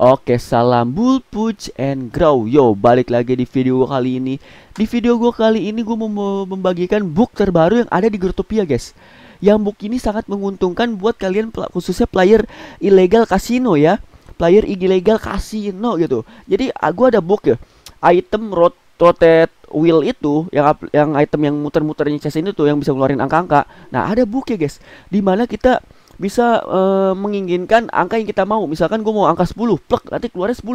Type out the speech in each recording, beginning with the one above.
Oke salam bull, push, and Grow Yo balik lagi di video gue kali ini Di video gue kali ini gue mau membagikan book terbaru yang ada di Grotopia guys Yang book ini sangat menguntungkan buat kalian khususnya player ilegal kasino ya Player ilegal kasino gitu Jadi gue ada book ya Item rot rotate wheel itu yang yang item yang muter-muternya chest ini tuh yang bisa ngeluarin angka-angka. Nah, ada ya guys. Dimana kita bisa uh, menginginkan angka yang kita mau. Misalkan gue mau angka 10, plek nanti keluarnya 10.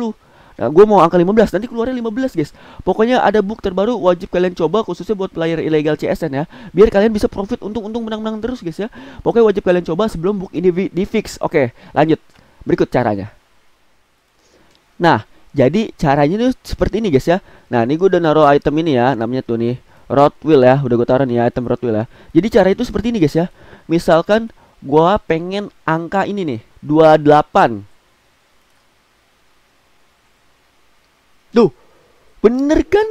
Nah, gue mau angka 15, nanti keluarnya 15 guys Pokoknya ada book terbaru wajib kalian coba khususnya buat player ilegal CSN ya Biar kalian bisa profit untung-untung menang-menang terus guys ya Pokoknya wajib kalian coba sebelum book ini di-fix Oke lanjut, berikut caranya Nah jadi caranya tuh seperti ini guys ya. Nah ini gue udah naruh item ini ya, namanya tuh nih rod wheel ya, udah gue taruh nih ya item rod wheel ya. Jadi cara itu seperti ini guys ya. Misalkan gue pengen angka ini nih 28 Tuh Bener kan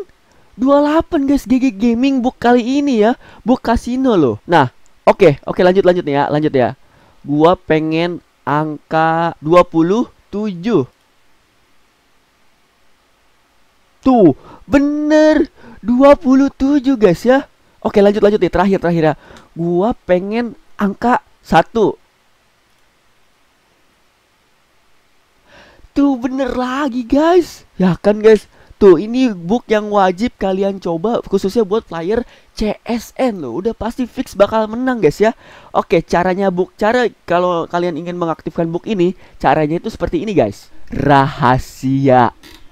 28 guys GG Gaming book kali ini ya Book kasino loh Nah Oke okay, Oke okay, lanjut lanjut nih ya Lanjut ya Gue pengen angka 27 Tuh, bener 27 guys ya Oke lanjut lanjut nih terakhir terakhir ya Gua pengen angka 1 Tuh bener lagi guys Ya kan guys Tuh ini book yang wajib kalian coba khususnya buat player CSN loh. Udah pasti fix bakal menang guys ya. Oke, caranya book cara kalau kalian ingin mengaktifkan book ini, caranya itu seperti ini guys. Rahasia.